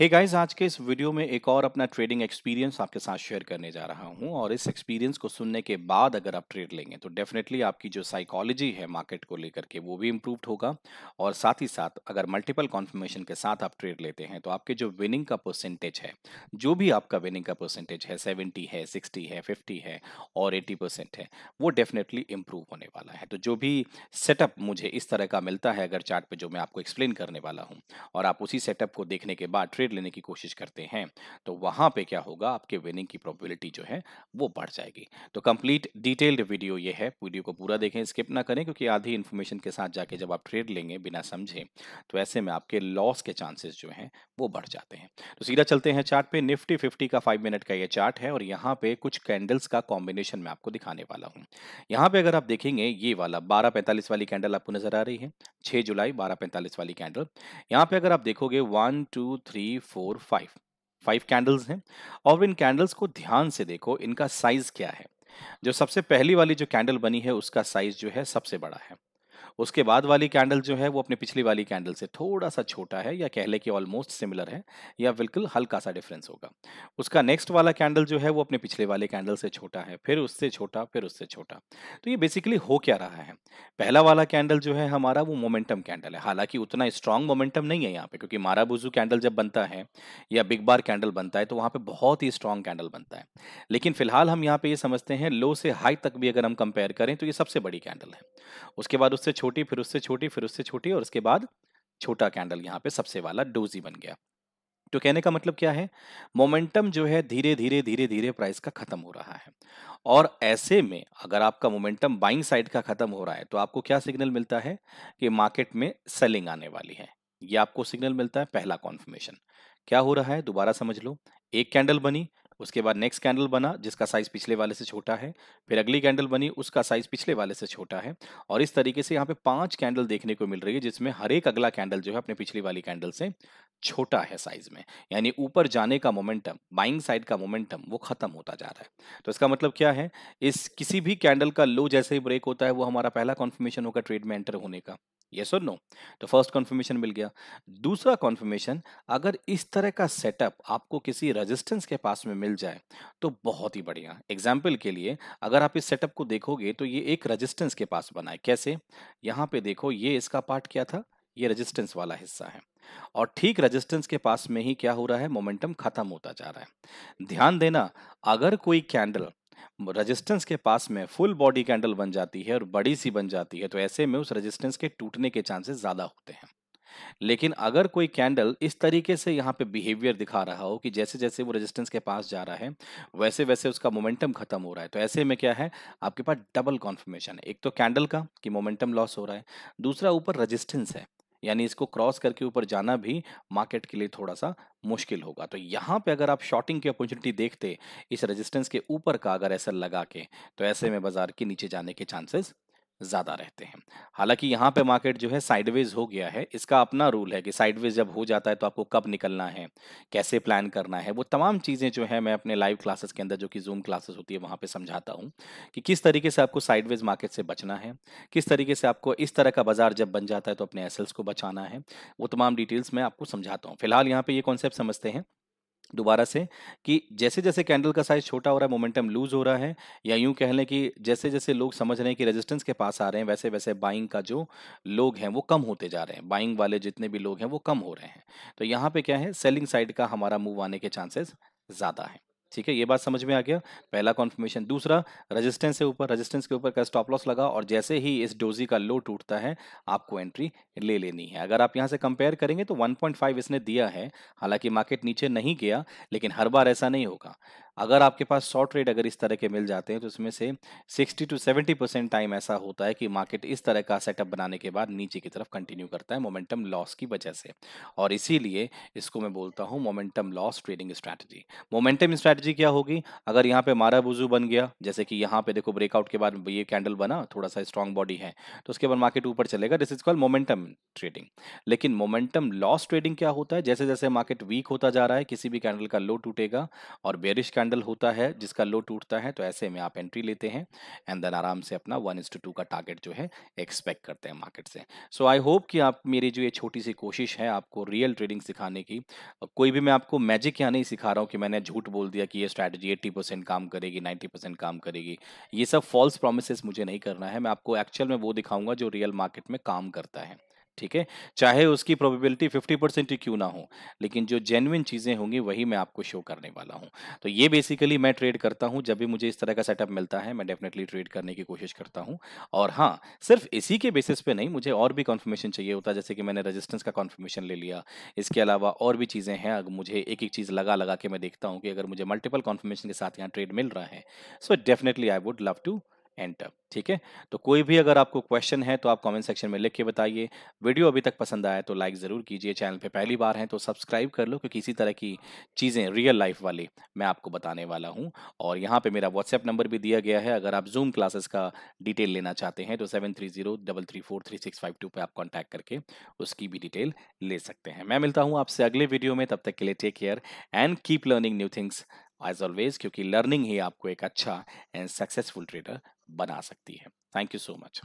हे hey guys आज के इस वीडियो में एक और अपना ट्रेडिंग एक्सपीरियंस आपके साथ शेयर करने जा रहा हूं और इस एक्सपीरियंस को सुनने के बाद अगर आप ट्रेड लेंगे तो डेफिनेटली आपकी जो साइकोलॉजी है मार्केट को लेकर के वो भी इम्प्रूव होगा और साथ ही साथ अगर मल्टीपल कॉन्फर्मेशन के साथ आप ट्रेड लेते हैं तो आपके जो विनिंग का परसेंटेज है जो भी आपका विनिंग का परसेंटेज है सेवेंटी है सिक्सटी है फिफ्टी है और एट्टी है वो डेफिनेटली इम्प्रूव होने वाला है तो जो भी सेटअप मुझे इस तरह का मिलता है अगर चार्ट जो मैं आपको एक्सप्लेन करने वाला हूँ और आप उसी सेटअप को देखने के बाद ट्रेड ट्रेड लेने की कोशिश करते हैं तो वहां पे क्या होगा आपके विनिंग की प्रोबेबिलिटी जो है वो बढ़ जाएगी तो कंप्लीट डिटेल्ड वीडियो ये है वीडियो को पूरा देखें स्किप ना करें क्योंकि आधी इन्फॉर्मेशन के साथ जाके जब आप ट्रेड लेंगे बिना समझे तो ऐसे में आपके लॉस के चांसेस जो हैं वो बढ़ जाते हैं तो सीधा चलते हैं चार्ट पे निफ्टी फिफ्टी का फाइव मिनट का ये चार्ट है और यहाँ पे कुछ कैंडल्स का कॉम्बिनेशन मैं आपको दिखाने वाला हूँ यहाँ पे अगर आप देखेंगे ये वाला बारह पैंतालीस वाली कैंडल आपको नजर आ रही है छह जुलाई बारह पैंतालीस वाली कैंडल यहाँ पे अगर आप देखोगे one two three three four five five candles हैं और इन कैंडल्स को ध्यान से देखो इनका साइज क्या है जो सबसे पहली वाली जो कैंडल बनी है उसका साइज जो है सबसे बड़ा है उसके बाद वाली कैंडल जो है वो अपने पिछली वाली कैंडल से थोड़ा सा छोटा है या कहले लें कि ऑलमोस्ट सिमिलर है या बिल्कुल हल्का सा डिफरेंस होगा उसका नेक्स्ट वाला कैंडल जो है वो अपने पिछले वाले कैंडल से छोटा है फिर उससे छोटा फिर उससे छोटा तो ये बेसिकली हो क्या रहा है पहला वाला कैंडल जो है हमारा वो मोमेंटम कैंडल है हालांकि उतना स्ट्रांग मोमेंटम नहीं है यहाँ पे क्योंकि माराबुजू कैंडल जब बनता है या बिग बार कैंडल बनता है तो वहाँ पर बहुत ही स्ट्रांग कैंडल बनता है लेकिन फिलहाल हम यहाँ पर ये समझते हैं लो से हाई तक भी अगर हम कंपेयर करें तो ये सबसे बड़ी कैंडल है उसके बाद उससे उससे छोटी फिर उससे छोटी फिर उससे छोटी और उसके बाद छोटा कैंडल यहाँ पे सबसे वाला डोजी बन गया तो कहने का मतलब क्या है मोमेंटम जो है धीरे धीरे धीरे धीरे प्राइस का खत्म हो रहा है और ऐसे में अगर आपका मोमेंटम बाइंग साइड का खत्म हो रहा है तो आपको क्या सिग्नल मिलता है कि मार्केट में सेलिंग आने वाली है ये आपको सिग्नल मिलता है पहला कॉन्फर्मेशन क्या हो रहा है दोबारा समझ लो एक कैंडल बनी उसके बाद नेक्स्ट कैंडल बना जिसका साइज पिछले वाले से छोटा है फिर अगली कैंडल बनी उसका साइज पिछले वाले से छोटा है और इस तरीके से यहाँ पे पांच कैंडल देखने को मिल रही है जिसमें हर एक अगला कैंडल जो है अपने पिछली वाली कैंडल से छोटा है साइज में यानी ऊपर जाने का मोमेंटम बाइंग साइड का मोमेंटम वो खत्म होता जा रहा है तो इसका मतलब क्या है इस किसी भी कैंडल का लो जैसे ही ब्रेक होता है वो हमारा पहला कॉन्फर्मेशन होगा ट्रेड में एंटर होने का यस और नो तो फर्स्ट कॉन्फर्मेशन मिल गया दूसरा कॉन्फर्मेशन अगर इस तरह का सेटअप आपको किसी रेजिस्टेंस के पास में मिल जाए तो बहुत ही बढ़िया एग्जाम्पल के लिए अगर आप इस सेटअप को देखोगे तो ये एक रेजिस्टेंस के पास बना है कैसे यहाँ पे देखो ये इसका पार्ट क्या था ये रेजिस्टेंस वाला हिस्सा है और ठीक रेजिस्टेंस के पास में ही क्या हो रहा है मोमेंटम खत्म होता जा रहा है ध्यान देना अगर कोई कैंडल रेजिस्टेंस के पास में फुल बॉडी कैंडल बन जाती है और बड़ी सी बन जाती है तो ऐसे में उस रेजिस्टेंस के टूटने के चांसेस ज़्यादा होते हैं लेकिन अगर कोई कैंडल इस तरीके से यहाँ पे बिहेवियर दिखा रहा हो कि जैसे जैसे वो रेजिस्टेंस के पास जा रहा है वैसे वैसे उसका मोमेंटम खत्म हो रहा है तो ऐसे में क्या है आपके पास डबल कॉन्फर्मेशन है एक तो कैंडल का कि मोमेंटम लॉस हो रहा है दूसरा ऊपर रजिस्टेंस है यानी इसको क्रॉस करके ऊपर जाना भी मार्केट के लिए थोड़ा सा मुश्किल होगा तो यहाँ पे अगर आप शॉर्टिंग की अपॉर्चुनिटी देखते इस रेजिस्टेंस के ऊपर का अगर ऐसा लगा के तो ऐसे में बाजार के नीचे जाने के चांसेस ज़्यादा रहते हैं हालांकि यहाँ पे मार्केट जो है साइडवेज हो गया है इसका अपना रूल है कि साइडवेज जब हो जाता है तो आपको कब निकलना है कैसे प्लान करना है वो तमाम चीज़ें जो है मैं अपने लाइव क्लासेस के अंदर जो कि जूम क्लासेस होती है वहाँ पे समझाता हूँ कि किस तरीके से आपको साइडवेज मार्केट से बचना है किस तरीके से आपको इस तरह का बाजार जब बन जाता है तो अपने एसल्स को बचाना है वो तमाम डिटेल्स मैं आपको समझाता हूँ फिलहाल यहाँ पर ये कॉन्सेप्ट समझते हैं दोबारा से कि जैसे जैसे कैंडल का साइज छोटा हो रहा है मोमेंटम लूज हो रहा है या यूं कह लें कि जैसे जैसे लोग समझ रहे हैं कि रेजिस्टेंस के पास आ रहे हैं वैसे वैसे बाइंग का जो लोग हैं वो कम होते जा रहे हैं बाइंग वाले जितने भी लोग हैं वो कम हो रहे हैं तो यहाँ पे क्या है सेलिंग साइड का हमारा मूव आने के चांसेस ज़्यादा है ठीक है ये बात समझ में आ गया पहला कॉन्फर्मेशन दूसरा रेजिस्टेंस से ऊपर रेजिस्टेंस के ऊपर का स्टॉप लॉस लगा और जैसे ही इस डोजी का लो टूटता है आपको एंट्री ले लेनी है अगर आप यहाँ से कंपेयर करेंगे तो 1.5 इसने दिया है हालांकि मार्केट नीचे नहीं गया लेकिन हर बार ऐसा नहीं होगा अगर आपके पास शॉर्ट ट्रेड अगर इस तरह के मिल जाते हैं तो इसमें से 60 टू 70 परसेंट टाइम ऐसा होता है कि मार्केट इस तरह का सेटअप बनाने के बाद नीचे की तरफ कंटिन्यू करता है मोमेंटम लॉस की वजह से और इसीलिए इसको मैं बोलता हूँ momentum loss trading strategy momentum strategy क्या होगी अगर यहाँ पे मारा बुजू बन गया जैसे कि यहाँ पे देखो ब्रेकआउट के बाद ये कैंडल बना थोड़ा सा स्ट्रॉन्ग बॉडी है तो उसके बाद मार्केट ऊपर चलेगा this is call momentum trading लेकिन मोमेंटम लॉस ट्रेडिंग क्या होता है जैसे जैसे मार्केट वीक होता जा रहा है किसी भी कैंडल का लो टूटेगा और बेरिश कैंडल कैंडल होता है जिसका लो टूटता है तो ऐसे में आप एंट्री लेते हैं एंड देन आराम से अपना वन इज टू टू का टारगेट जो है एक्सपेक्ट करते हैं मार्केट से सो आई होप कि आप मेरी जो ये छोटी सी कोशिश है आपको रियल ट्रेडिंग सिखाने की कोई भी मैं आपको मैजिक यहाँ नहीं सिखा रहा हूँ कि मैंने झूठ बोल दिया कि ये स्ट्रैटेजी एट्टी परसेंट काम करेगी नाइन्टी परसेंट काम करेगी ये सब फॉल्स प्रोमिस मुझे नहीं करना है मैं आपको एक्चुअल में वो दिखाऊंगा जो रियल मार्केट में काम करता है ठीक है चाहे उसकी प्रोबेबिलिटी 50 परसेंट क्यों ना हो लेकिन जो जेन्युन चीज़ें होंगी वही मैं आपको शो करने वाला हूँ तो ये बेसिकली मैं ट्रेड करता हूं जब भी मुझे इस तरह का सेटअप मिलता है मैं डेफिनेटली ट्रेड करने की कोशिश करता हूँ और हाँ सिर्फ इसी के बेसिस पे नहीं मुझे और भी कॉन्फर्मेशन चाहिए होता है जैसे कि मैंने रजिस्टेंस का कॉन्फर्मेशन ले लिया इसके अलावा और भी चीज़ें हैं अगर मुझे एक एक चीज़ लगा लगा के मैं देखता हूँ कि अगर मुझे मल्टीपल कॉन्फर्मेशन के साथ यहाँ ट्रेड मिल रहा है so definitely I would love to enter ठीक है तो कोई भी अगर आपको क्वेश्चन है तो आप कमेंट सेक्शन में लिख के बताइए वीडियो अभी तक पसंद आया तो लाइक ज़रूर कीजिए चैनल पे पहली बार हैं तो सब्सक्राइब कर लो क्योंकि इसी तरह की चीज़ें रियल लाइफ वाली मैं आपको बताने वाला हूँ और यहां पे मेरा व्हाट्सएप नंबर भी दिया गया है अगर आप जूम क्लासेस का डिटेल लेना चाहते हैं तो seven three zero double three four three six five two पर आप कॉन्टैक्ट करके उसकी भी डिटेल ले सकते हैं मैं मिलता हूँ आपसे अगले वीडियो में तब तक के लिए take care and keep learning new things as always क्योंकि लर्निंग ही आपको एक अच्छा एंड सक्सेसफुल ट्रेडर बना सकती है थैंक यू सो मच